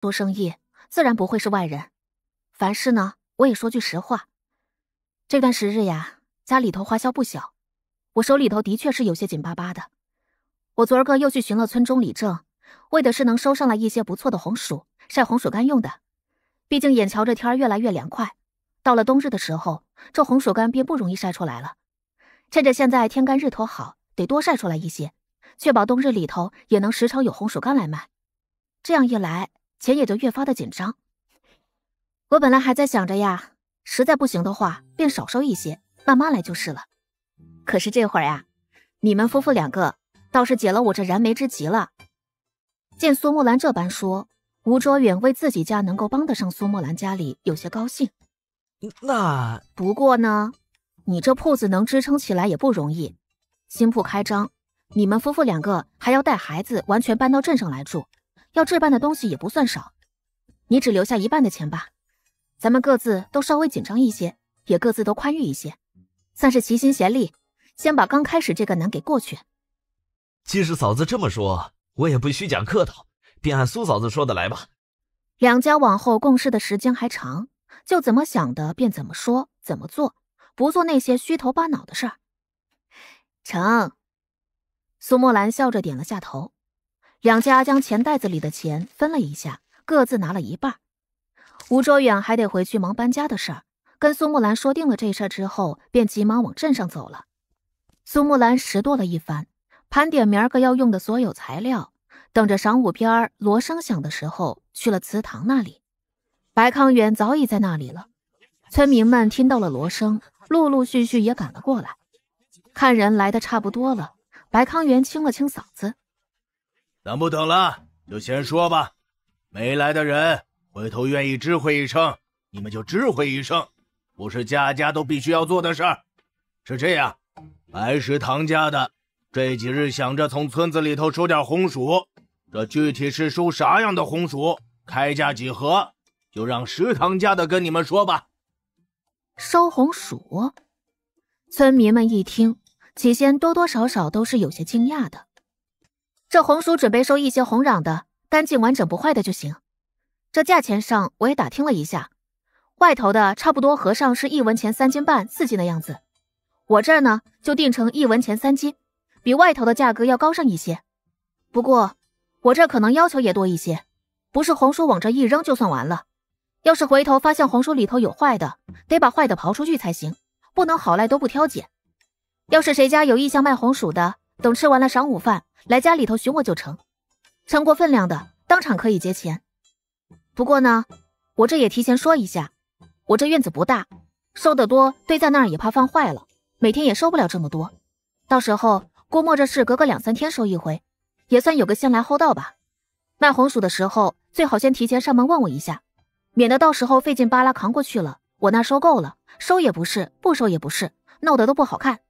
做生意自然不会是外人，凡事呢我也说句实话。这段时日呀，家里头花销不小，我手里头的确是有些紧巴巴的。我昨儿个又去寻了村中李正，为的是能收上来一些不错的红薯，晒红薯干用的。毕竟眼瞧着天越来越凉快，到了冬日的时候，这红薯干便不容易晒出来了。趁着现在天干日头好，得多晒出来一些，确保冬日里头也能时常有红薯干来卖。这样一来。钱也就越发的紧张。我本来还在想着呀，实在不行的话，便少收一些，慢慢来就是了。可是这会儿呀，你们夫妇两个倒是解了我这燃眉之急了。见苏木兰这般说，吴卓远为自己家能够帮得上苏木兰家里有些高兴。那不过呢，你这铺子能支撑起来也不容易。新铺开张，你们夫妇两个还要带孩子完全搬到镇上来住。要置办的东西也不算少，你只留下一半的钱吧，咱们各自都稍微紧张一些，也各自都宽裕一些，算是齐心协力，先把刚开始这个难给过去。既是嫂子这么说，我也不虚讲客套，便按苏嫂子说的来吧。两家往后共事的时间还长，就怎么想的便怎么说怎么做，不做那些虚头巴脑的事儿。成。苏墨兰笑着点了下头。两家将钱袋子里的钱分了一下，各自拿了一半。吴卓远还得回去忙搬家的事儿，跟苏木兰说定了这事儿之后，便急忙往镇上走了。苏木兰拾掇了一番，盘点明儿个要用的所有材料，等着晌午边锣声响的时候去了祠堂那里。白康元早已在那里了，村民们听到了锣声，陆陆续续也赶了过来。看人来的差不多了，白康元清了清嗓子。等不等了，就先说吧。没来的人，回头愿意知会一声，你们就知会一声。不是家家都必须要做的事儿。是这样，白石塘家的这几日想着从村子里头收点红薯，这具体是收啥样的红薯，开价几何，就让石塘家的跟你们说吧。收红薯，村民们一听，起先多多少少都是有些惊讶的。这红薯准备收一些红瓤的，干净完整不坏的就行。这价钱上我也打听了一下，外头的差不多和上是一文钱三斤半四斤的样子。我这儿呢就定成一文钱三斤，比外头的价格要高上一些。不过我这可能要求也多一些，不是红薯往这一扔就算完了。要是回头发现红薯里头有坏的，得把坏的刨出去才行，不能好赖都不挑拣。要是谁家有意向卖红薯的。等吃完了晌午饭，来家里头寻我就成，称过分量的，当场可以结钱。不过呢，我这也提前说一下，我这院子不大，收得多堆在那儿也怕放坏了，每天也收不了这么多。到时候估摸着是隔个两三天收一回，也算有个先来后到吧。卖红薯的时候最好先提前上门问我一下，免得到时候费劲巴拉扛过去了，我那收够了，收也不是，不收也不是，闹得都不好看。